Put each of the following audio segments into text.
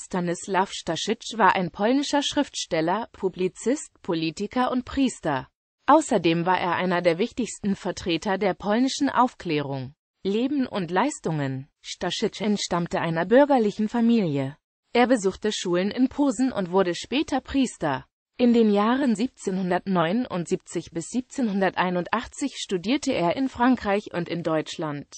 Stanislaw Staszic war ein polnischer Schriftsteller, Publizist, Politiker und Priester. Außerdem war er einer der wichtigsten Vertreter der polnischen Aufklärung. Leben und Leistungen Staszic entstammte einer bürgerlichen Familie. Er besuchte Schulen in Posen und wurde später Priester. In den Jahren 1779 bis 1781 studierte er in Frankreich und in Deutschland.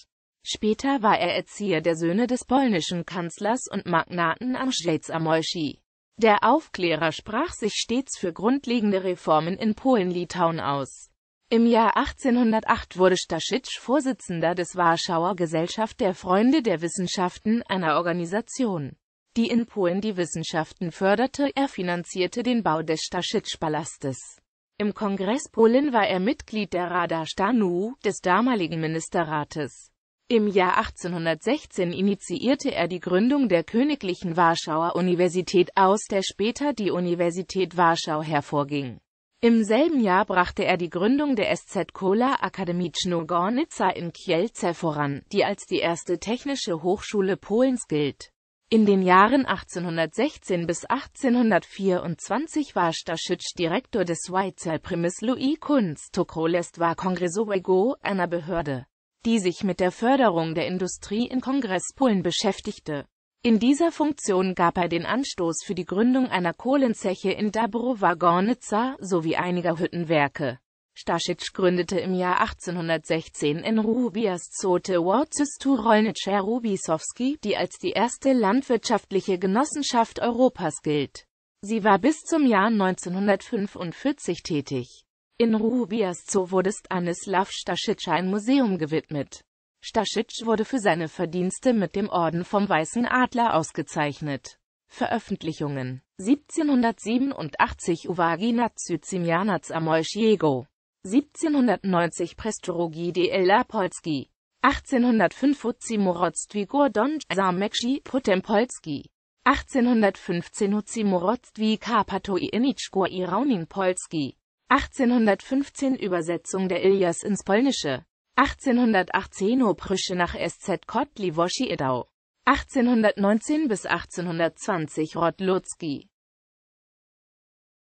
Später war er Erzieher der Söhne des polnischen Kanzlers und Magnaten Andrzej Zamolski. Der Aufklärer sprach sich stets für grundlegende Reformen in Polen-Litauen aus. Im Jahr 1808 wurde Staszic Vorsitzender des Warschauer Gesellschaft der Freunde der Wissenschaften, einer Organisation, die in Polen die Wissenschaften förderte. Er finanzierte den Bau des Staszic-Palastes. Im Kongress Polen war er Mitglied der Rada Stanu, des damaligen Ministerrates. Im Jahr 1816 initiierte er die Gründung der Königlichen Warschauer Universität aus, der später die Universität Warschau hervorging. Im selben Jahr brachte er die Gründung der SZ Kola Akademiczno Gornica in Kielce voran, die als die erste technische Hochschule Polens gilt. In den Jahren 1816 bis 1824 war Staszic Direktor des Schweizer Primus Louis Kunst Tokolest war Kongresowego, einer Behörde die sich mit der Förderung der Industrie in Kongress Polen beschäftigte. In dieser Funktion gab er den Anstoß für die Gründung einer Kohlenzeche in Dabrowa Gornica sowie einiger Hüttenwerke. Staszic gründete im Jahr 1816 in Rubiaszote Warcystu Rolnice Rubisowski, die als die erste landwirtschaftliche Genossenschaft Europas gilt. Sie war bis zum Jahr 1945 tätig. In Rubiaszow wurde Stanislav Staschitsch ein Museum gewidmet. Staschitsch wurde für seine Verdienste mit dem Orden vom Weißen Adler ausgezeichnet. Veröffentlichungen 1787 Uwagina Cycimianac Amojsiego 1790 Prestorogi della Polski 1805 Ucimoroctwigor Donj Zamekshi Potempolski 1815 Ucimoroctwi Karpatoi Inichko Iraunin Polski 1815 Übersetzung der Ilias ins Polnische. 1818 Obrüsche nach SZ Kotliwoschi Edau. 1819 bis 1820 Rod Ludzki.